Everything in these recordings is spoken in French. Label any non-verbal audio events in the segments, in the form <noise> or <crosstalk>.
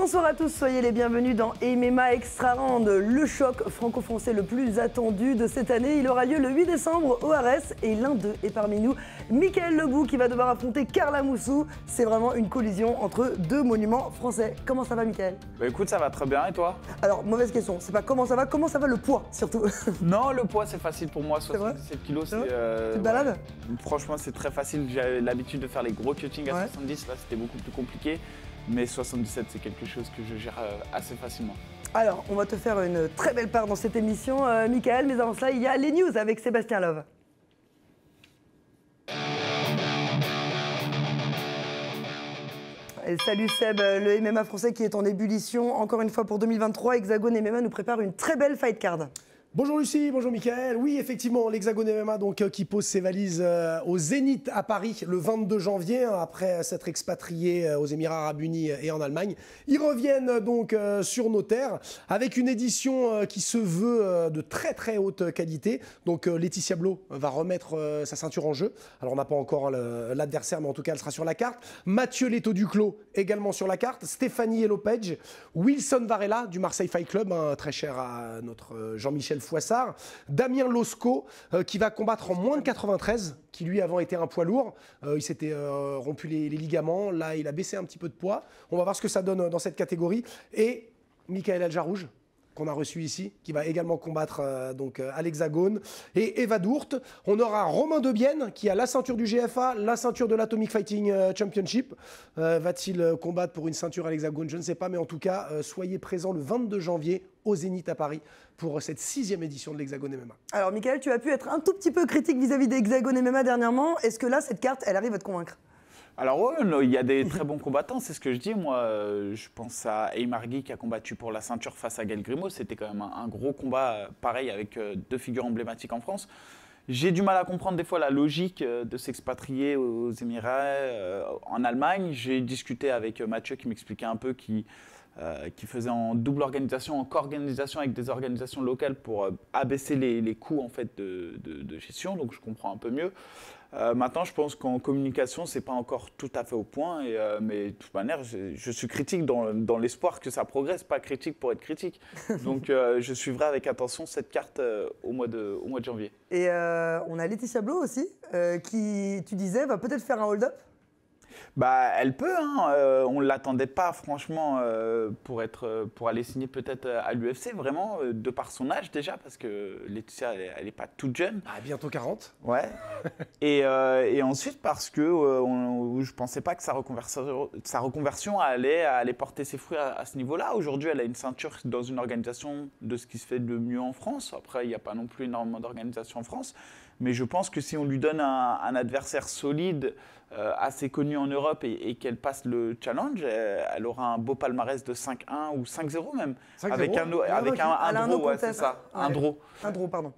Bonsoir à tous, soyez les bienvenus dans MMA Extra Round, le choc franco-français le plus attendu de cette année. Il aura lieu le 8 décembre au Arès et l'un d'eux est parmi nous, Michael Lebou qui va devoir affronter Carla Moussou. C'est vraiment une collision entre deux monuments français. Comment ça va Michael bah Écoute, ça va très bien et toi Alors, mauvaise question, c'est pas comment ça va, comment ça va le poids surtout <laughs> Non, le poids c'est facile pour moi, 77 kilos c'est... Euh, tu te balades Franchement c'est très facile, J'ai l'habitude de faire les gros cuttings à 70, là c'était beaucoup plus compliqué mais 77, c'est quelque chose que je gère euh, assez facilement. Alors, on va te faire une très belle part dans cette émission, euh, Michael, mais avant cela, il y a les news avec Sébastien Love. salut Seb, le MMA français qui est en ébullition. Encore une fois pour 2023, Hexagone MMA nous prépare une très belle fight card. Bonjour Lucie, bonjour Michael. Oui, effectivement, l'Hexagone MMA donc, euh, qui pose ses valises euh, au Zénith à Paris le 22 janvier, hein, après s'être expatrié euh, aux Émirats Arabes Unis et en Allemagne. Ils reviennent donc sur nos terres avec une édition qui se veut de très très haute qualité. Donc Laetitia Blo va remettre sa ceinture en jeu. Alors on n'a pas encore hein, l'adversaire, mais en tout cas elle sera sur la carte. Mathieu Leto Duclos également sur la carte. Stéphanie Elopage, Wilson Varela du Marseille Fight Club, hein, très cher à notre Jean-Michel Foissard, Damien Losco euh, qui va combattre en moins de 93, qui lui avant était un poids lourd, euh, il s'était euh, rompu les, ligaments, là il a baissé un petit peu de poids. On va voir ce que ça donne dans cette catégorie et Michael Aljarouge qu'on a reçu ici, qui va également combattre donc à l'Hexagone. Et Eva Dourte. On aura Romain Debienne, qui a la ceinture du GFA, la ceinture de l'Atomic Fighting Championship. va-t-il combattre pour une ceinture à l'Hexagone Je ne sais pas, mais en tout cas, soyez présents le 22 janvier au Zénith à Paris pour cette sixième édition de l'Hexagone MMA. Alors, Michael, tu as pu être un tout petit peu critique vis-à-vis d'Hexagone MMA dernièrement. Est-ce que là, cette carte, elle arrive à te convaincre alors il y a des très bons combattants, c'est ce que je dis. Moi, euh, je pense à Guy qui a combattu pour la ceinture face à Gael Grimaud. C'était quand même un, gros combat, pareil, avec euh, deux figures emblématiques en France. J'ai du mal à comprendre des fois la logique euh, de s'expatrier aux Émirats, en Allemagne. J'ai discuté avec Mathieu qui m'expliquait un peu qui euh, qui faisait en double organisation, en co-organisation avec des organisations locales pour euh, abaisser les, coûts en fait de, gestion. Donc je comprends un peu mieux. Euh, maintenant, je pense qu'en communication, c'est pas encore tout à fait au point. mais de toute manière, je, suis critique dans, l'espoir que ça progresse, pas critique pour être critique. <laughs> Donc je suivrai avec attention cette carte au, mois de, au mois de janvier. Et on a Laetitia Blot aussi, qui, tu disais, va peut-être faire un hold-up bah, elle peut. Hein. Euh, on l'attendait pas franchement euh, euh, pour aller signer peut-être à l'UFC vraiment de par son âge déjà parce que Laetitia elle, n'est pas toute jeune. Ah, bientôt 40. Ouais. <laughs> et, ensuite parce que je je pensais pas que sa reconversion, sa reconversion allait, porter ses fruits à, ce niveau-là. Aujourd'hui, elle a une ceinture dans une organisation de ce qui se fait de mieux en France. Après, il n'y a pas non plus énormément d'organisations en France, mais je pense que si on lui donne un adversaire solide euh, assez connue en Europe et, qu'elle passe le challenge, euh, elle aura un beau palmarès de 5-1 ou 5-0 même. avec un, avec un, c'est ça. Un draw. pardon.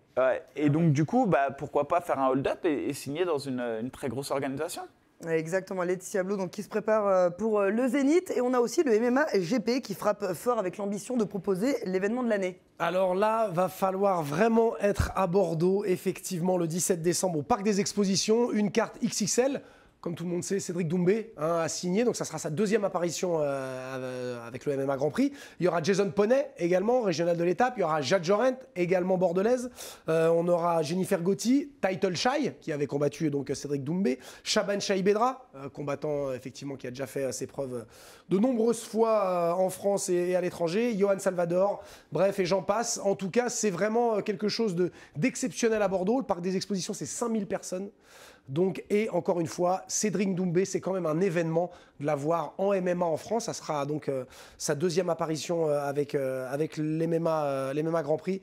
Et donc, du coup, bah, pourquoi pas faire un hold-up et, signer dans une, très grosse organisation Exactement, Laetitia Blot, donc qui se prépare euh, pour le Zénith. Et on a aussi le MMA GP qui frappe fort avec l'ambition de proposer l'événement de l'année. Alors là, va falloir vraiment être à Bordeaux, effectivement, le 17 décembre au Parc des Expositions. Une carte XXL comme tout le monde sait, Cédric Doumbé hein, a signé, donc ça sera sa deuxième apparition euh, euh, avec le MMA Grand Prix. Il y aura Jason Poney également, régional de l'étape. Il y aura Jade Jorent, également bordelaise. Euh, on aura Jennifer Gotti, Title Shai, qui avait combattu donc Cédric Doumbé, Shaban Shaibedra, Bedra, combattant effectivement qui a déjà fait ses preuves de nombreuses fois en France et, à l'étranger, Johan Salvador, bref, et j'en passe. En tout cas, c'est vraiment quelque chose d'exceptionnel à Bordeaux. Le parc des expositions, c'est 5000 personnes. Donc, et encore une fois, Cédric Doumbé, c'est quand même un événement de l'avoir en MMA en France. Ça sera donc euh, sa deuxième apparition avec, Grand Prix.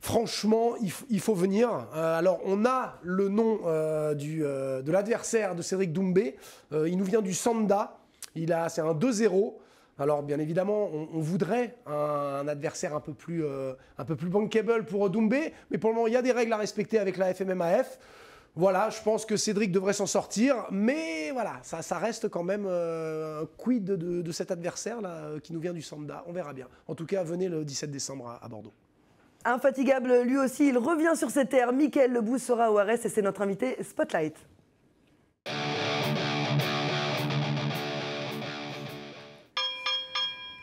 Franchement, il, faut venir. Euh, alors, on a le nom euh, de l'adversaire de Cédric Doumbé. il nous vient du Sanda. Il a, c'est un 2-0. Alors bien évidemment, on, voudrait un, adversaire un peu plus, un peu plus bankable pour Doumbé, mais pour le moment, il y a des règles à respecter avec la FMMAF. Voilà, je pense que Cédric devrait s'en sortir, mais voilà, ça, reste quand même euh, un quid de, cet adversaire là, euh, qui nous vient du Sanda. On verra bien. En tout cas, venez le 17 décembre à, Bordeaux. Infatigable lui aussi, il revient sur ses terres. Mickaël Lebou sera au RS et c'est notre invité Spotlight.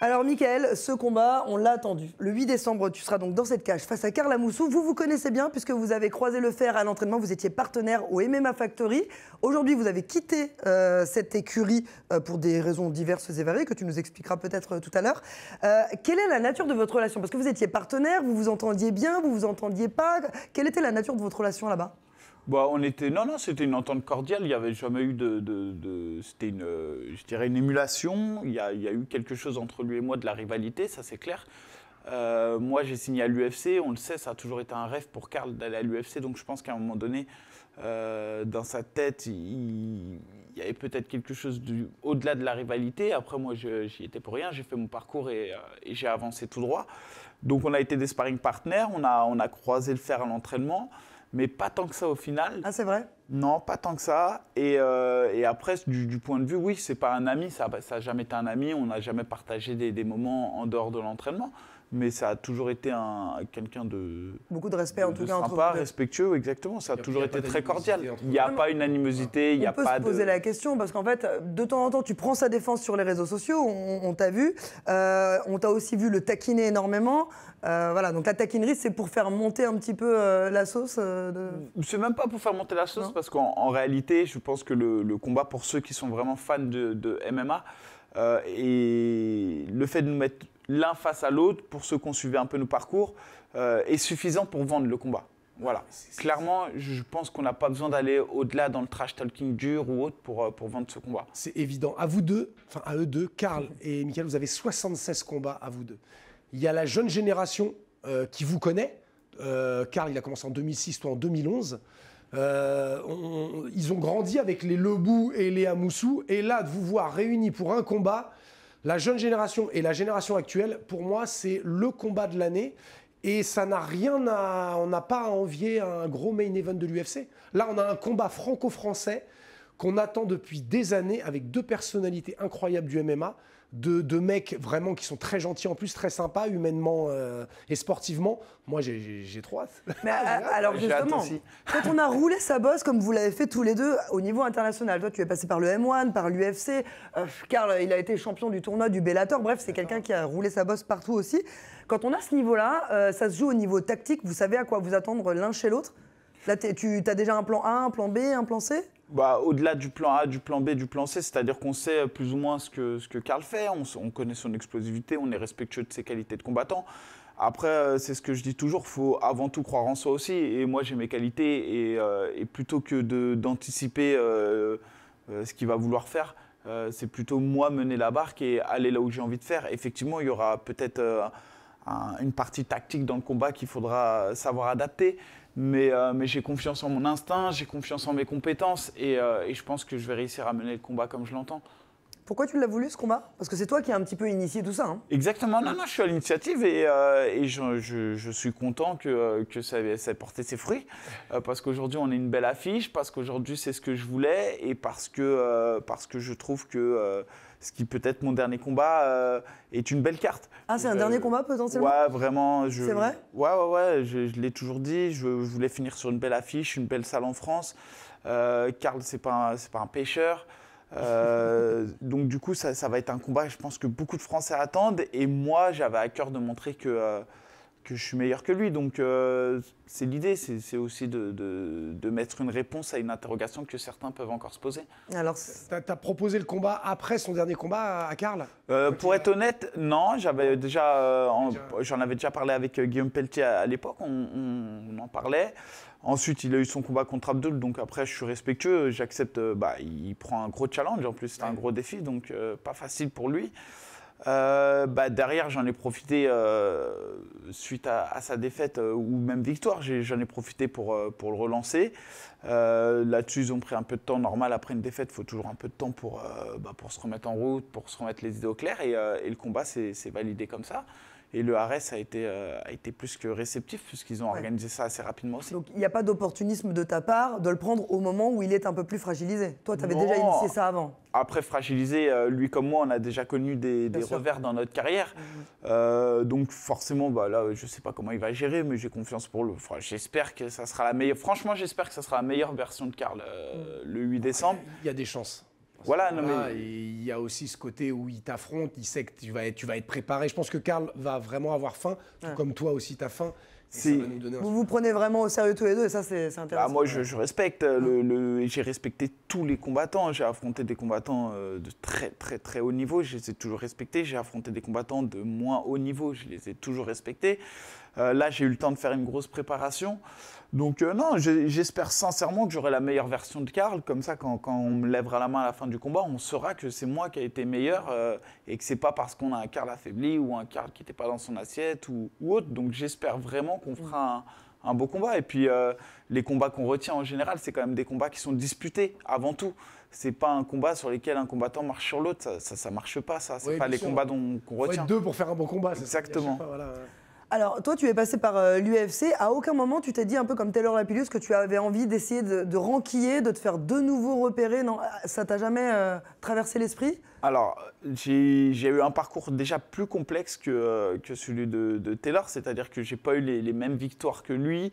Alors, Michael, ce combat, on l'a attendu. Le 8 décembre, tu seras donc dans cette cage face à Carla Moussou. Vous vous connaissez bien puisque vous avez croisé le fer à l'entraînement. Vous étiez partenaire au MMA Factory. Aujourd'hui, vous avez quitté euh, cette écurie euh, pour des raisons diverses et variées que tu nous expliqueras peut-être euh, tout à l'heure. quelle est la nature de votre relation Parce que vous étiez partenaire, vous vous entendiez bien, vous vous entendiez pas. Quelle était la nature de votre relation là-bas bah, on était, non, non, c'était une entente cordiale. Il n'y avait jamais eu de, c'était une, je dirais une émulation. Il y, a, eu quelque chose entre lui et moi de la rivalité, ça c'est clair. Euh, moi, j'ai signé à l'UFC. On le sait, ça a toujours été un rêve pour Karl d'aller à l'UFC. Donc, je pense qu'à un moment donné, euh, dans sa tête, il, y avait peut-être quelque chose au-delà de la rivalité. Après, moi, j'y étais pour rien. J'ai fait mon parcours et, euh, et, j'ai avancé tout droit. Donc, on a été des sparring partners. On a, on a croisé le fer à l'entraînement mais pas tant que ça au final. Ah, c'est vrai Non, pas tant que ça. Et, euh, après, du, point de vue, oui, c'est pas un ami, ça n'a jamais été un ami, on n'a jamais partagé des moments en dehors de l'entraînement mais ça a toujours été un, quelqu'un de. Beaucoup de respect, en tout cas, sympa, respectueux, exactement. Ça a, toujours été très cordial. Il n'y a pas une animosité, il n'y a pas de. On peut se poser la question, parce qu'en fait, de temps en temps, tu prends sa défense sur les réseaux sociaux, on, t'a vu. Euh, on t'a aussi vu le taquiner énormément. Euh, voilà, donc la taquinerie, c'est pour faire monter un petit peu euh, la sauce de... C'est même pas pour faire monter la sauce, parce qu'en réalité, je pense que le, combat, pour ceux qui sont vraiment fans de, de MMA, et le fait de nous mettre l'un face à l'autre, pour ceux qui ont suivi un peu nos parcours, euh, est suffisant pour vendre le combat. Voilà. Clairement, je pense qu'on n'a pas besoin d'aller au-delà dans le trash talking dur ou autre pour, euh, pour vendre ce combat. C'est évident. À vous deux, enfin à eux deux, Karl et Michael, vous avez 76 combats à vous deux. Il y a la jeune génération euh, qui vous connaît. Carl, il a commencé en 2006, toi en 2011. ils ont grandi avec les Lebou et les Amoussou. Et là, de vous voir réunis pour un combat, la jeune génération et la génération actuelle, pour moi, c'est le combat de l'année. Et ça n'a rien à. On n'a pas à envier un gros main event de l'UFC. Là, on a un combat franco-français qu'on attend depuis des années avec deux personnalités incroyables du MMA de, mecs vraiment qui sont très gentils en plus, très sympas humainement euh, et sportivement. Moi, j'ai trois. Euh, <laughs> alors justement, quand on a roulé sa bosse comme vous l'avez fait tous les deux au niveau international, toi tu es passé par le M1, par l'UFC, car euh, il a été champion du tournoi du Bellator, bref c'est quelqu'un qui a roulé sa bosse partout aussi. Quand on a ce niveau-là, ça se joue au niveau tactique, vous savez à quoi vous attendre l'un chez l'autre. Là tu as déjà un plan A, un plan B, un plan C bah, au-delà du plan A, du plan B, du plan C, c'est-à-dire qu'on sait plus ou moins ce que, ce que Karl fait, on, connaît son explosivité, on est respectueux de ses qualités de combattant. Après, euh, c'est ce que je dis toujours, faut avant tout croire en soi aussi. Et moi, j'ai mes qualités et, euh, plutôt que d'anticiper euh, ce qu'il va vouloir faire, c'est plutôt moi mener la barque et aller là où j'ai envie de faire. Effectivement, il y aura peut-être une partie tactique dans le combat qu'il faudra savoir adapter. Euh, mais, j'ai confiance en mon instinct, j'ai confiance en mes compétences euh, et, je pense que je vais réussir à mener le combat comme je l'entends. Pourquoi tu l'as voulu ce combat Parce que c'est toi qui as un petit peu initié tout ça. Hein. Exactement, non, non, je suis à l'initiative et, euh, je, suis content que, ça, ait porté ses fruits. parce qu'aujourd'hui, on est une belle affiche, parce qu'aujourd'hui, c'est ce que je voulais et parce que, parce que je trouve que ce qui peut être mon dernier combat euh, est une belle carte. Ah, c'est un dernier combat potentiellement Ouais, vraiment. C'est vrai Ouais, ouais, ouais, je, l'ai toujours dit, je, voulais finir sur une belle affiche, une belle salle en France. Euh, Karl, c'est pas, un, pas un pêcheur. Euh, <laughs> donc du coup, ça, ça, va être un combat, je pense que beaucoup de Français attendent. Et moi, j'avais à cœur de montrer que que je suis meilleur que lui. Donc euh, c'est l'idée, c'est aussi de, de, mettre une réponse à une interrogation que certains peuvent encore se poser. Alors, tu as, proposé le combat après son dernier combat à Karl euh, Pour être honnête, non. J'avais euh, déjà, j'en avais déjà parlé avec Guillaume Pelletier à, l'époque. On, en parlait. Ensuite, il a eu son combat contre Abdul, donc après, je suis respectueux, j'accepte. Bah, il prend un gros challenge, en plus, c'est un gros défi, donc pas facile pour lui. Euh, bah, derrière, j'en ai profité euh, suite à, sa défaite euh, ou même victoire, j'en ai, profité pour, le relancer. Là-dessus, ils ont pris un peu de temps. Normal, après une défaite, il faut toujours un peu de temps bah, pour, se remettre en route, pour se remettre les idées au clair. Et, et le combat s'est validé comme ça. Et le Hares a été, euh, a été plus que réceptif, puisqu'ils ont organisé ça assez rapidement aussi. Donc il n'y a pas d'opportunisme de ta part de le prendre au moment où il est un peu plus fragilisé. Toi, tu avais déjà initié ça avant. Après, fragilisé, euh, lui comme moi, on a déjà connu des, revers dans notre carrière. Mhm. Euh, donc forcément, bah, là, je ne sais pas comment il va gérer, mais j'ai confiance pour le. j'espère que ça sera la meilleure. Franchement, j'espère que ça sera la meilleure version de Karl mhm. le 8 décembre. Il y a des chances. Voilà, mais... il y a aussi ce côté où il t'affronte, il sait que tu vas, être, tu vas être préparé. Je pense que Karl va vraiment avoir faim, comme toi aussi t'as faim. Vous vous prenez vraiment au sérieux tous les deux, et ça c'est bah, intéressant. moi je, respecte, euh, j'ai respecté tous les combattants, j'ai affronté des combattants euh, de très très très haut niveau, je les ai toujours respectés, j'ai affronté des combattants de moins haut niveau, je les ai toujours respectés. Euh, là j'ai eu le temps de faire une grosse préparation. Donc euh, non, j'espère sincèrement que j'aurai la meilleure version de Karl. Comme ça, quand, on me lèvera la main à la fin du combat, on saura que c'est moi qui a été meilleur euh, et que c'est pas parce qu'on a un Karl affaibli ou un Karl qui n'était pas dans son assiette ou, autre. Donc j'espère vraiment qu'on fera un, beau combat. Et puis euh, les combats qu'on retient en général, c'est quand même des combats qui sont disputés avant tout. C'est pas un combat sur lequel un combattant marche sur l'autre. Ça, ça, marche pas. Ça, c'est pas les combats qu'on retient. Faut être deux pour faire un bon combat. Exactement. Alors, toi, tu es passé par euh, l'UFC. À aucun moment, tu t'es dit un peu comme Taylor Lapillus que tu avais envie d'essayer de, de de te faire de nouveau repérer. Non, euh, ça t'a jamais euh, traversé l'esprit Alors, j'ai eu un parcours déjà plus complexe que, que celui de, Taylor, c'est-à-dire que j'ai pas eu les, mêmes victoires que lui.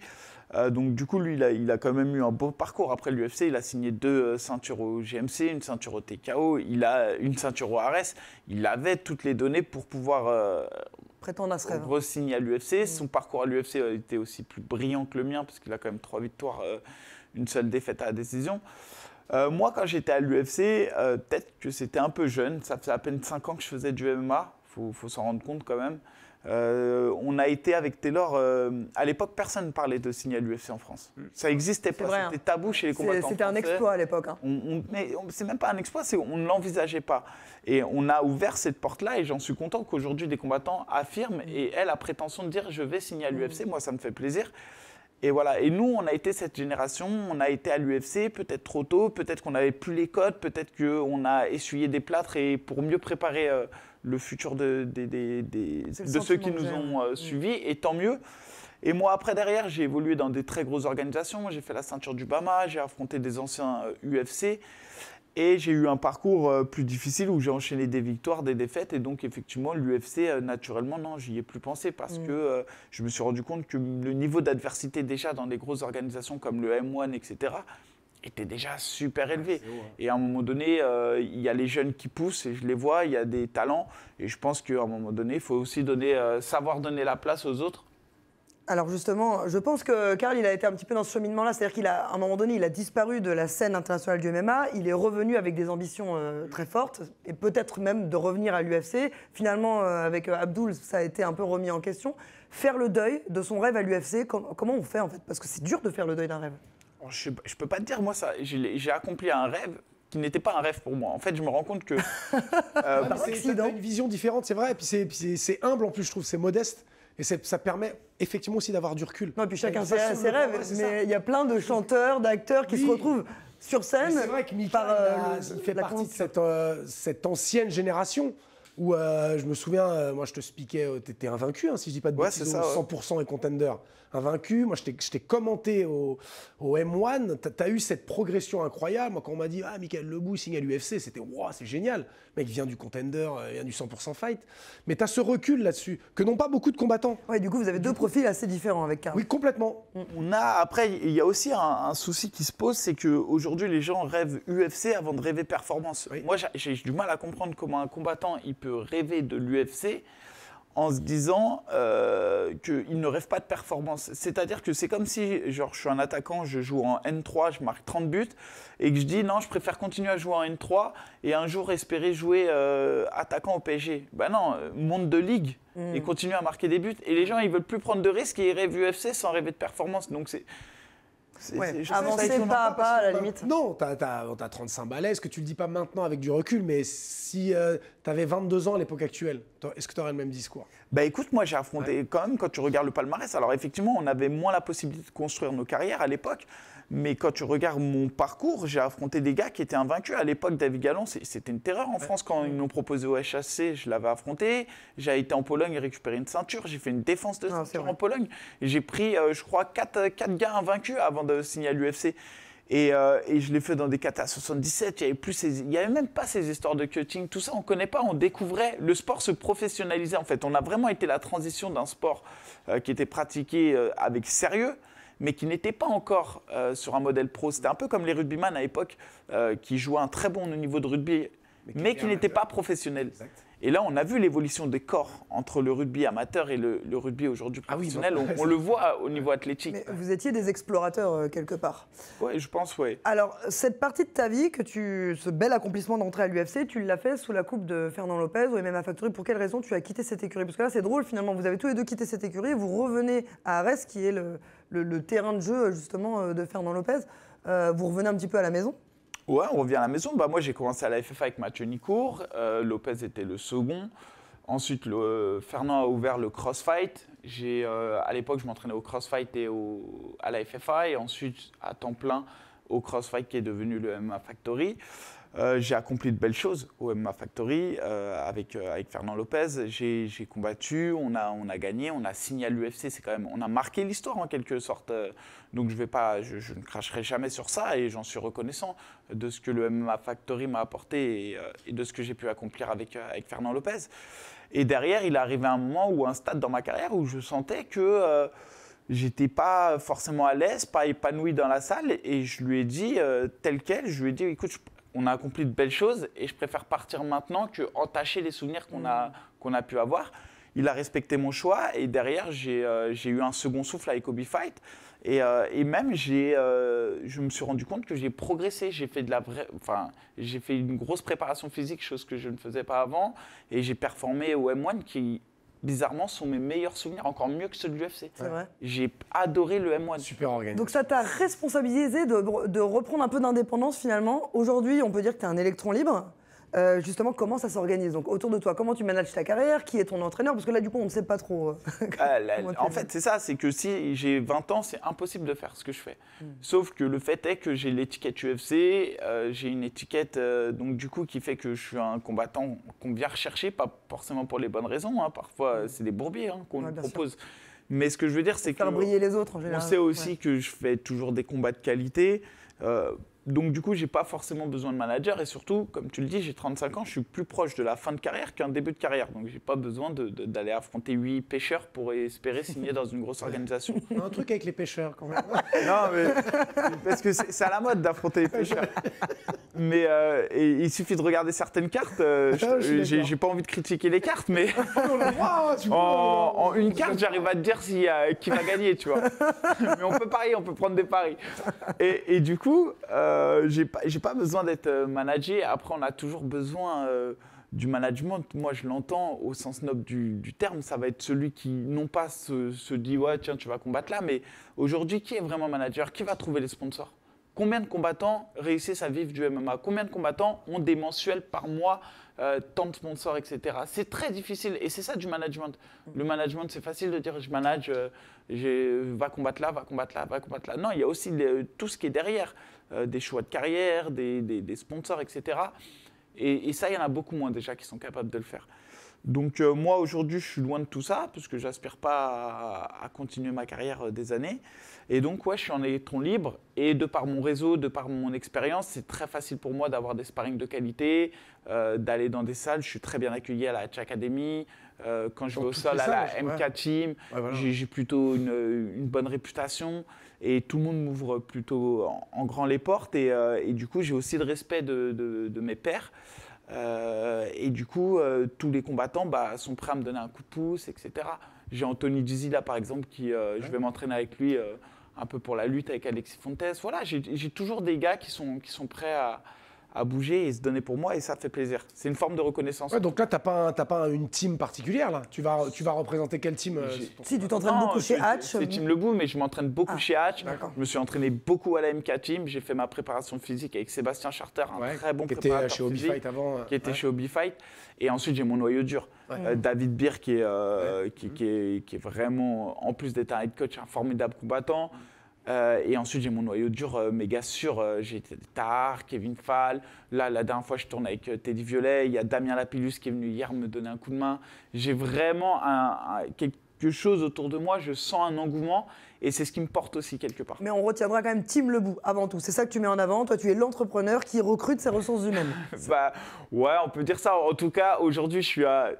donc, du coup, lui, il a, quand même eu un beau parcours. Après l'UFC, il a signé deux ceintures au GMC, une ceinture au TKO, il a une ceinture au Ares. Il avait toutes les données pour pouvoir prétendre à ce rêve. re-signe à l'UFC. Mm. Son parcours à l'UFC a été aussi plus brillant que le mien, parce qu'il a quand même trois victoires, euh, une seule défaite à la décision. Euh, moi, quand j'étais à l'UFC, euh, peut-être que c'était un peu jeune. Ça faisait à peine 5 ans que je faisais du MMA. Il faut s'en rendre compte quand même. Euh, on a été avec Taylor. Euh, à l'époque, personne ne parlait de signer à l'UFC en France. Mm. Ça n'existait pas. Hein. C'était tabou chez les combattants. C'était un exploit à l'époque. Hein. mais mais c'est même pas un exploit, on ne l'envisageait pas. Et on a ouvert cette porte-là et j'en suis content qu'aujourd'hui, des combattants affirment et aient la prétention de dire je vais signer à mm. l'UFC. Moi, ça me fait plaisir. Et voilà. Et nous, on a été cette génération, on a été à l'UFC, peut-être trop tôt, peut-être qu'on n'avait plus les codes, peut-être qu'on a essuyé des plâtres et pour mieux préparer. Euh, le futur de, ceux qui nous ont euh, suivis, et tant mieux. Et moi, après, derrière, j'ai évolué dans des très grosses organisations. J'ai fait la ceinture du Bama, j'ai affronté des anciens UFC. Euh, et j'ai eu un parcours euh, plus difficile où j'ai enchaîné des victoires, des défaites. Et donc, effectivement, l'UFC, naturellement, non, j'y ai plus pensé parce mm. que je me suis rendu compte que le niveau d'adversité, déjà dans des grosses organisations comme le M1, etc., était déjà super élevé. Et à un moment donné, euh, il y a les jeunes qui poussent et je les vois, il y a des talents. Et je pense qu'à un moment donné, il faut aussi donner, euh, savoir donner la place aux autres. Alors justement, je pense que Karl, il a été un petit peu dans ce cheminement-là. C'est-à-dire qu'il a, un moment donné, il a disparu de la scène internationale du MMA. Il est revenu avec des ambitions euh, très fortes et peut-être même de revenir à l'UFC. Finalement, avec Abdul, ça a été un peu remis en question. Faire le deuil de son rêve à l'UFC, comment on fait en fait Parce que c'est dur de faire le deuil d'un rêve. Oh, je, je peux pas te dire, moi, ça, j'ai accompli un rêve qui n'était pas un rêve pour moi. En fait, je me rends compte que. <laughs> Euh, ouais, c'est une vision différente, c'est vrai. Et puis c'est humble en plus, je trouve, c'est modeste. Et ça permet effectivement aussi d'avoir du recul. Non, et puis chacun fait ses rêves. mais il y a plein de chanteurs, d'acteurs qui se retrouvent sur scène. C'est vrai que euh, fait partie de euh, cette ancienne génération où euh, je me souviens, euh, moi je te spiquais, tu euh, t'étais invaincu, hein, si je dis pas de bêtises, 100% et contender. Invaincu, moi je t'ai commenté au, M1, t'as as eu cette progression incroyable. Moi quand on m'a dit, ah, Michael Lebou signe à l'UFC, c'était, wow, c'est génial. Le mec vient du contender, vient du 100% fight. Mais t'as ce recul là-dessus, que n'ont pas beaucoup de combattants. Ouais, du coup, vous avez deux profils assez différents avec Karl. Oui, complètement. On a, après, il y a aussi un, souci qui se pose, c'est qu'aujourd'hui les gens rêvent UFC avant de rêver performance. Moi j'ai du mal à comprendre comment un combattant il peut rêver de l'UFC en se disant euh, qu'il ne rêve pas de performance. C'est-à-dire que c'est comme si, genre, je suis un attaquant, je joue en N3, je marque 30 buts, et que je dis non, je préfère continuer à jouer en N3 et un jour espérer jouer euh, attaquant au PSG. Ben non, euh, monde de ligue hmm. et continuer à marquer des buts. Et les gens, ils veulent plus prendre de risques et ils rêvent UFC sans rêver de performance. Donc c'est Ouais. pas à pas, à la limite. Non, t'as as, 35 balais. Est-ce que tu le dis pas maintenant avec du recul Mais si tu avais 22 ans à l'époque actuelle, est-ce que tu aurais le même discours Bah écoute, moi j'ai affronté comme quand même, quand tu regardes le palmarès, alors effectivement, on avait moins la possibilité de construire nos carrières à l'époque. Mais quand tu regardes mon parcours, j'ai affronté des gars qui étaient invaincus. À l'époque, David Gallon, c'était une terreur en France quand ils nous proposé au HAC. Je l'avais affronté. J'ai été en Pologne récupéré une ceinture. J'ai fait une défense de ah, ceinture en Pologne. J'ai pris, euh, je crois, euh, quatre gars invaincus avant de signer à l'UFC. Et, euh, et, je l'ai fait dans des à 77. Il n'y avait, plus il avait même pas ces histoires de cutting. Tout ça, on ne connaît pas. On découvrait. Le sport se professionnalisait, en fait. On a vraiment été la transition d'un sport qui était pratiqué avec sérieux mais qui n'étaient pas encore euh, sur un modèle pro. C'était un peu comme les rugbyman à l'époque, euh, qui jouaient un très bon niveau de rugby, mais, qui n'étaient pas professionnels. Et là, on a vu l'évolution des corps entre le rugby amateur et le, rugby aujourd'hui ah professionnel. on, le voit au niveau athlétique. vous étiez des explorateurs euh, quelque part. Oui, je pense, oui. Alors, cette partie de ta vie, que tu, ce bel accomplissement d'entrer à l'UFC, tu l'as fait sous la coupe de Fernand Lopez ou MMA Factory. Pour quelle raison tu as quitté cette écurie Parce que là, c'est drôle finalement. Vous avez tous les deux quitté cette écurie vous revenez à Arès, qui est le, terrain de jeu justement euh, de Fernand Lopez. Euh, vous revenez un petit peu à la maison Ouais, on revient à la maison. Bah, moi, j'ai commencé à la FFA avec Mathieu Nicourt. Euh, Lopez était le second. Ensuite, euh, Fernand a ouvert le crossfight. J'ai, euh, à l'époque, je m'entraînais au crossfight et à la FFA. Et ensuite, à temps plein, au crossfight qui est devenu le MMA Factory. Euh, j'ai accompli de belles choses au MMA Factory euh, avec, euh, avec Fernand Lopez. J'ai combattu, on a, on a gagné, on a signé à l'UFC. C'est quand même, on a marqué l'histoire en quelque sorte. Donc je vais pas, je, ne cracherai jamais sur ça et j'en suis reconnaissant de ce que le MMA Factory m'a apporté et, de ce que j'ai pu accomplir avec, avec Fernand Lopez. Et derrière, il est arrivé un moment ou un stade dans ma carrière où je sentais que j'étais pas forcément à l'aise, pas épanoui dans la salle, et je lui ai dit tel quel, je lui ai dit écoute, je, on a accompli de belles choses et je préfère partir maintenant que entacher les souvenirs qu'on a, mm. qu'on a pu avoir. Il a respecté mon choix et derrière, j'ai euh, eu un second souffle avec Obi Fight. Et, euh, même, j'ai euh, je me suis rendu compte que j'ai progressé. J'ai fait, de la vraie, enfin, j'ai fait une grosse préparation physique, chose que je ne faisais pas avant. Et j'ai performé au M1 qui bizarrement, sont mes meilleurs souvenirs, encore mieux que ceux de l'UFC. J'ai adoré le M1. Super organisé. Donc ça t'a responsabilisé de, de reprendre un peu d'indépendance finalement. Aujourd'hui, on peut dire que tu es un électron libre. Euh, justement, comment ça s'organise Donc, autour de toi, comment tu manages ta carrière Qui est ton entraîneur Parce que là, du coup, on ne sait pas trop. Euh, <laughs> ah, en fait, c'est ça c'est que si j'ai 20 ans, c'est impossible de faire ce que je fais. Hmm. Sauf que le fait est que j'ai l'étiquette UFC, euh, j'ai une étiquette, donc du coup, qui fait que je suis un combattant qu'on vient rechercher, pas forcément pour les bonnes raisons. Hein. Parfois, hmm. c'est des bourbiers hein, qu'on nous propose. Mais ce que je veux dire, c'est que. briller les autres, On sait aussi que je fais toujours des combats de qualité donc du coup, j'ai pas forcément besoin de manager et surtout, comme tu le dis, j'ai 35 ans, je suis plus proche de la fin de carrière qu'un début de carrière. Donc j'ai pas besoin d'aller affronter 8 pêcheurs pour espérer signer dans une grosse organisation. <laughs> Un truc avec les pêcheurs quand même. <laughs> non, mais parce que c'est à la mode d'affronter les pêcheurs. <laughs> Mais euh, il suffit de regarder certaines cartes. Euh, ah, j'ai pas envie de critiquer les cartes, mais en, une carte, j'arrive à te dire qui va gagner, tu vois. mais on peut parier, on peut prendre des paris. Et, du coup. Euh, euh, je j'ai pas, besoin d'être euh, managé. Après, on a toujours besoin euh, du management. Moi, je l'entends au sens noble du, terme. Ça va être celui qui, non pas se, se dit, ouais, tiens, tu vas combattre là, mais aujourd'hui, qui est vraiment manager Qui va trouver les sponsors Combien de combattants réussissent à vivre du MMA Combien de combattants ont des mensuels par mois, tant de sponsors, etc. C'est très difficile et c'est ça du management. Mm. Le management, c'est facile de dire je manage, je va combattre là, va combattre là, va combattre là. Non, il y a aussi tout ce qui est derrière. Euh, des choix de carrière, des, sponsors, etc. Et, ça, il y en a beaucoup moins déjà qui sont capables de le faire. Donc euh, moi, aujourd'hui, je suis loin de tout ça, parce que j'aspire pas à, continuer ma carrière euh, des années. Et donc, ouais, je suis en électron libre, et de par mon réseau, de par mon expérience, c'est très facile pour moi d'avoir des sparring de qualité, d'aller dans des salles, je suis très bien accueilli à la Hatch Academy, euh, quand je vais au sol à la MK Team, j'ai plutôt une, bonne réputation et tout le monde m'ouvre plutôt en, grand les portes. Euh, et, du coup, j'ai aussi le respect de, mes pairs. Euh, et du coup, tous les combattants bah, sont prêts à me donner un coup de pouce, etc. J'ai Anthony Dizzy par exemple, qui je vais m'entraîner avec lui un peu pour la lutte avec Alexis Fontes. Voilà, j'ai toujours des gars qui sont, qui sont prêts à à bouger et se donner pour moi et ça fait plaisir. C'est une forme de reconnaissance. donc là, tu n'as pas, pas une team particulière là tu vas, tu vas représenter quelle team euh, Si, tu t'entraînes beaucoup chez Hatch. C'est euh, Team Le Boum mais je m'entraîne beaucoup ah, chez Hatch. Je me suis entraîné beaucoup à la MK Team. J'ai fait ma préparation physique avec Sébastien Charter, un très bon qui était chez physique, Obi Fight avant. Qui était chez Obi Fight. Et ensuite, j'ai mon noyau dur. Euh, David Beer, qui est, qui, qui, est, qui est vraiment, en plus d'être un head coach, un formidable combattant. Euh, et ensuite, j'ai mon noyau dur euh, méga sûr. Euh, j'ai Tar, Kevin Fall. Là, la dernière fois, je tournais avec Teddy Violet. Il y a Damien Lapillus qui est venu hier me donner un coup de main. J'ai vraiment quelque chose autour de moi. Je sens un engouement. Et c'est ce qui me porte aussi quelque part. Mais on retiendra quand même Tim Lebout avant tout. C'est ça que tu mets en avant. Toi, tu es l'entrepreneur qui recrute ses ressources humaines. <laughs> bah ouais, on peut dire ça. En tout cas, aujourd'hui, je suis à.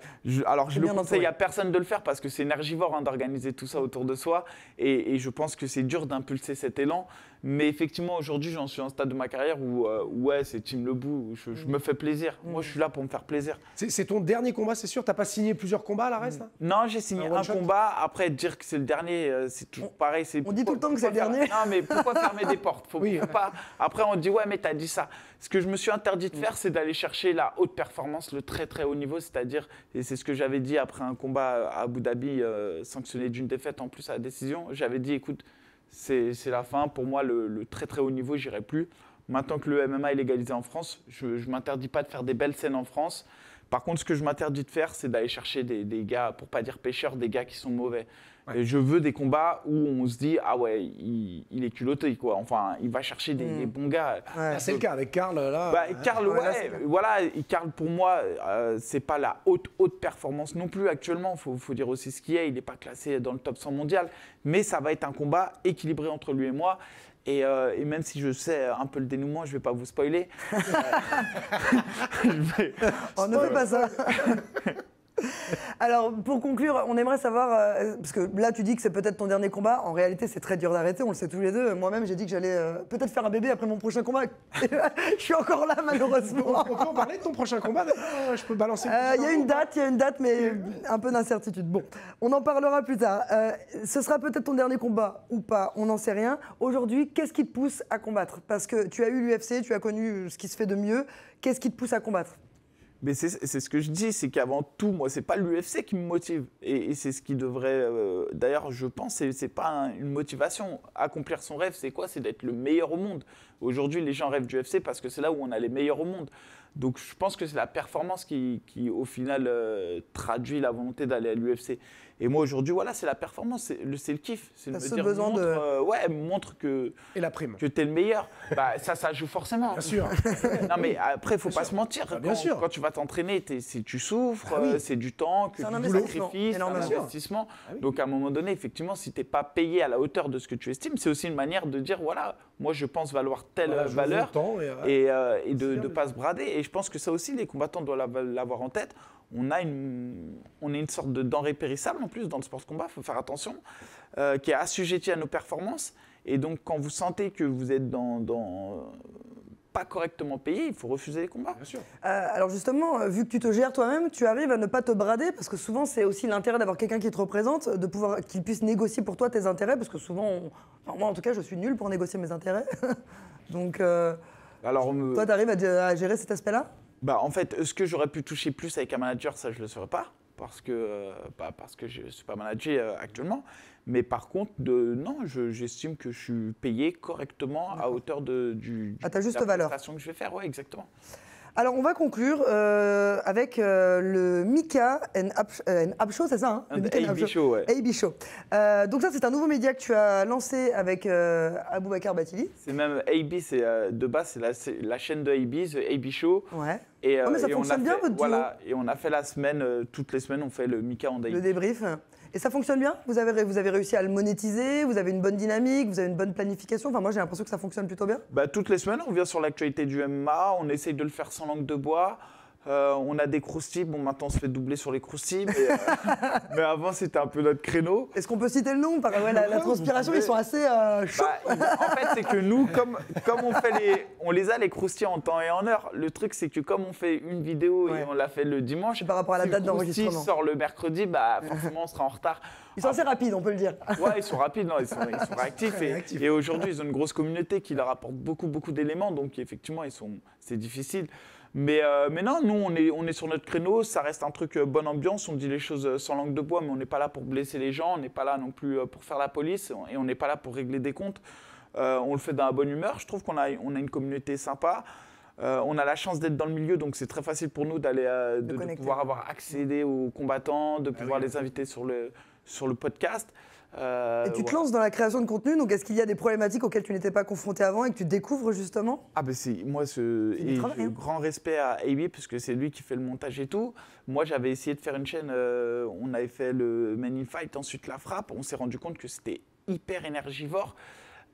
alors, je le conseille à personne de le faire parce que c'est énergivore hein, d'organiser tout ça autour de soi. Et, je pense que c'est dur d'impulser cet élan. Mais effectivement, aujourd'hui, j'en suis à un stade de ma carrière où, euh, ouais, c'est Tim Lebout. Je, je mm. me fais plaisir. Mm. Moi, je suis là pour me faire plaisir. C'est ton dernier combat, c'est sûr Tu n'as pas signé plusieurs combats à la reste mm. Non, j'ai signé un, combat. Après, dire que c'est le dernier, euh, c'est toujours pas on dit tout le temps que c'est dernier. Non, mais pourquoi fermer des portes pas... Après, on dit, ouais, mais t'as dit ça. Ce que je me suis interdit de mm. faire, c'est d'aller chercher la haute performance, le très très haut niveau, c'est-à-dire, et c'est ce que j'avais dit après un combat à Abu Dhabi, euh, sanctionné d'une défaite en plus à la décision, j'avais dit, écoute, c'est la fin, pour moi, le, très très haut niveau, j'irai plus. Maintenant que le MMA est légalisé en France, je ne m'interdis pas de faire des belles scènes en France. Par contre, ce que je m'interdis de faire, c'est d'aller chercher des, des, gars, pour pas dire pêcheurs, des gars qui sont mauvais je veux des combats où on se dit, ah ouais, il, est culotté, quoi. Enfin, il va chercher des, mm. bons gars. Ah, c'est le cas avec Karl, là. Bah, Karl, ouais, voilà. Karl, pour moi, euh, c'est pas la haute, haute performance non plus actuellement. Il faut, dire aussi ce qu'il est. Il n'est pas classé dans le top 100 mondial. Mais ça va être un combat équilibré entre lui et moi. Et, euh, même si je sais un peu le dénouement, je ne vais pas vous spoiler. <laughs> Euh, <laughs> on ne fait pas ça. <laughs> <laughs> Alors, pour conclure, on aimerait savoir, euh, parce que là, tu dis que c'est peut-être ton dernier combat. En réalité, c'est très dur d'arrêter, on le sait tous les deux. Moi-même, j'ai dit que j'allais euh, peut-être faire un bébé après mon prochain combat. <laughs> je suis encore là, malheureusement. on peut en parler de ton prochain combat ah, Je peux balancer. Euh, il y a une date, il y a une date, mais un peu d'incertitude. Bon, on en parlera plus tard. ce sera peut-être ton dernier combat ou pas, on n'en sait rien. Aujourd'hui, qu'est-ce qui te pousse à combattre Parce que tu as eu l'UFC, tu as connu ce qui se fait de mieux. Qu'est-ce qui te pousse à combattre mais c'est ce que je dis, c'est qu'avant tout, moi, c'est pas l'UFC qui me motive. Et, c'est ce qui devrait. Euh, d'ailleurs, je pense que c'est pas une motivation. Accomplir son rêve, c'est quoi C'est d'être le meilleur au monde. Aujourd'hui, les gens rêvent du UFC parce que c'est là où on a les meilleurs au monde. Donc, je pense que c'est la performance qui, au final, euh, traduit la volonté d'aller à l'UFC. Et moi aujourd'hui, voilà, c'est la performance, c'est le, kiff. C'est le besoin de... Euh, ouais, montre que. Et la prime. Que le meilleur. <laughs> bah, ça, ça joue forcément. Bien sûr. <laughs> non, mais après, faut pas se mentir. Bah, bien quand, sûr. Quand tu vas t'entraîner, tu souffres, bah euh, c'est du temps, que un du c'est un investissement. Bah Donc à un moment donné, effectivement, si t'es pas payé à la hauteur de ce que tu estimes, c'est aussi une manière de dire, voilà, moi je pense valoir telle valeur et, et euh, de ne pas se brader. Et je pense que ça aussi, les combattants doivent l'avoir en tête on a une, on est une sorte de denrée périssable en plus dans le sport de combat, il faut faire attention, euh, qui est assujettie à nos performances. Et donc, quand vous sentez que vous êtes dans, pas correctement payé, il faut refuser les combats. Bien sûr. Euh, alors justement, euh, vu que tu te gères toi-même, tu arrives à ne pas te brader parce que souvent c'est aussi l'intérêt d'avoir quelqu'un qui te représente, de pouvoir qu'il puisse négocier pour toi tes intérêts parce que souvent, moi en tout cas, je suis nul pour négocier mes intérêts. <laughs> Donc, toi, tu arrives à gérer cet aspect-là bah, en fait, ce que j'aurais pu toucher plus avec un manager, ça, je ne le saurais pas, parce que, euh, parce que je ne suis pas manager euh, actuellement. Mais par contre, de, non, j'estime que je suis payé correctement à hauteur de, du, ah, juste de la que je vais faire. Oui, exactement. Alors, on va conclure euh, avec le Mika and Abshow, Show, c'est ça hein AB Show. donc ça, c'est un nouveau média que tu as lancé avec Aboubakar Batili. C'est même AB, de base, c'est la, chaîne de AB, The AB Show. Ouais. Et, ah, euh, ça fonctionne on a bien, fait, votre voilà, Et on a fait la semaine, euh, toutes les semaines, on fait le Mika en Le débrief. Et ça fonctionne bien vous avez, vous avez réussi à le monétiser Vous avez une bonne dynamique Vous avez une bonne planification Enfin, moi, j'ai l'impression que ça fonctionne plutôt bien. Bah, toutes les semaines, on vient sur l'actualité du MMA. On essaye de le faire sans langue de bois. Euh, on a des croustilles, bon maintenant on se fait doubler sur les croustilles, euh, <laughs> mais, avant c'était un peu notre créneau. Est-ce qu'on peut citer le nom Par la, la, transpiration, ils sont assez euh, chauds. Bah, en fait, c'est que nous, comme, on fait les, on les a les croustilles en temps et en heure. Le truc, c'est que comme on fait une vidéo et on l'a fait le dimanche, et par rapport à la date d'enregistrement, sort le mercredi, bah forcément on sera en retard. Ils sont assez rapides, on peut le dire. Ouais, ils sont rapides, ils, sont, ils sont réactifs. Et, et aujourd'hui, ils ont une grosse communauté qui leur apporte beaucoup, beaucoup d'éléments. Donc, effectivement, ils sont, c'est difficile. Euh, mais, non, nous, on est, sur notre créneau, ça reste un truc euh, bonne ambiance, on dit les choses euh, sans langue de bois, mais on n'est pas là pour blesser les gens, on n'est pas là non plus pour faire la police, et on n'est pas là pour régler des comptes. on le fait dans la bonne humeur, je trouve qu'on a, une communauté sympa. on a la chance d'être dans le milieu, donc c'est très facile pour nous d'aller de, pouvoir avoir accédé aux combattants, de ah pouvoir les inviter sur le podcast. Euh, et tu te lances dans la création de contenu, donc est-ce qu'il y a des problématiques auxquelles tu n'étais pas confronté avant et que tu découvres justement Ah ben c'est moi ce et un hein. grand respect à A.B. parce que c'est lui qui fait le montage et tout. Moi j'avais essayé de faire une chaîne, euh, on avait fait le Man in Fight, ensuite la frappe, on s'est rendu compte que c'était hyper énergivore.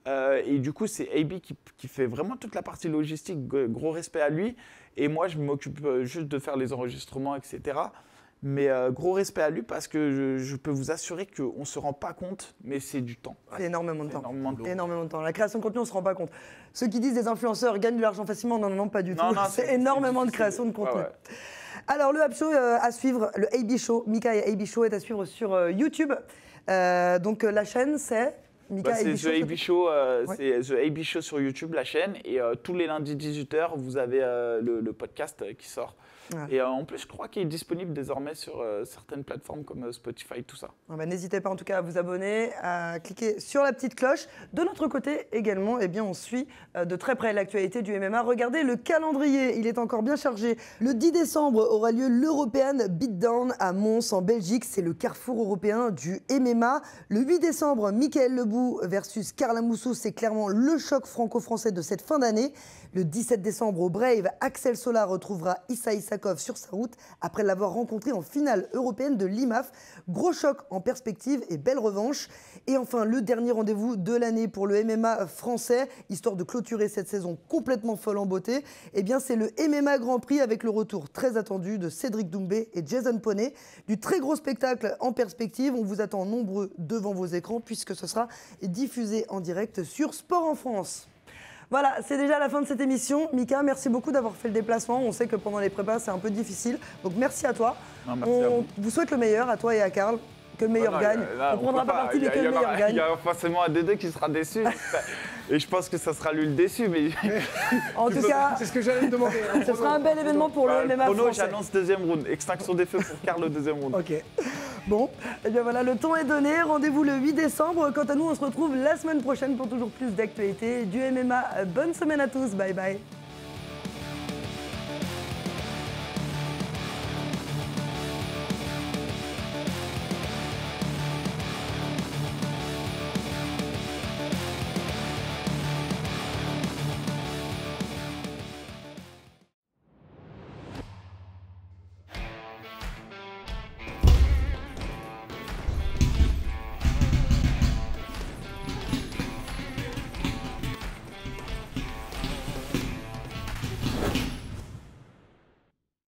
Euh, et du coup, c'est AB qui, fait vraiment toute la partie logistique, gros respect à lui. Et moi, je m'occupe juste de faire les enregistrements, etc. Mais euh, gros respect à lui parce que je, peux vous assurer qu'on ne se rend pas compte, mais c'est du temps. C'est énormément de temps. Énormément de, de temps. La création de contenu, on ne se rend pas compte. Ceux qui disent des influenceurs gagnent de l'argent facilement, non, non, non, pas du tout. <laughs> c'est énormément de création de contenu. Alors, le App Show euh, à suivre, le AB Show, Mika et AB Show est à suivre sur euh, YouTube. donc, la chaîne, c'est bah, c'est AB Show, c'est AB Show sur YouTube, la chaîne. Et tous les lundis 18h, vous avez le, le, podcast qui sort. Et euh, en plus, je crois qu'il est disponible désormais sur euh, certaines plateformes comme euh, Spotify, tout ça. Bah, n'hésitez pas en tout cas à vous abonner, à cliquer sur la petite cloche. De notre côté également, eh bien, on suit de très près l'actualité du MMA. Regardez le calendrier, il est encore bien chargé. Le 10 décembre aura lieu l'European Beatdown à Mons en Belgique. C'est le carrefour européen du MMA. Le 8 décembre, Michael Lebou versus Carla Moussou. C'est clairement le choc franco-français de cette fin d'année. Le 17 décembre au Brave, Axel Sola retrouvera Issa Issa sur sa route après l'avoir rencontré en finale européenne de l'IMAF. Gros choc en perspective et belle revanche. Et enfin, le dernier rendez-vous de l'année pour le MMA français, histoire de clôturer cette saison complètement folle en beauté, eh bien c'est le MMA Grand Prix avec le retour très attendu de Cédric Doumbé et Jason Poney. Du très gros spectacle en perspective. On vous attend nombreux devant vos écrans puisque ce sera diffusé en direct sur Sport en France. Voilà, c'est déjà la fin de cette émission. Mika, merci beaucoup d'avoir fait le déplacement. On sait que pendant les prépas, c'est un peu difficile. Donc merci à toi. on vous. souhaite le meilleur à toi et à Karl que le meilleur ah gagne. on prendra pas, parti, mais que le meilleur gagne. Il y a forcément un Dédé qui sera déçu. <laughs> et je pense que ça sera lui le déçu. Mais... en tout cas, c'est ce que j'allais demander. Hein. ce sera un bel événement pour le MMA français. j'annonce deuxième round. Extinction des feux pour Karl, deuxième round. Ok. Bon, et eh bien voilà, le temps est donné. Rendez-vous le 8 décembre. Quant à nous, on se retrouve la semaine prochaine pour toujours plus d'actualités du MMA. Bonne semaine à tous. Bye bye.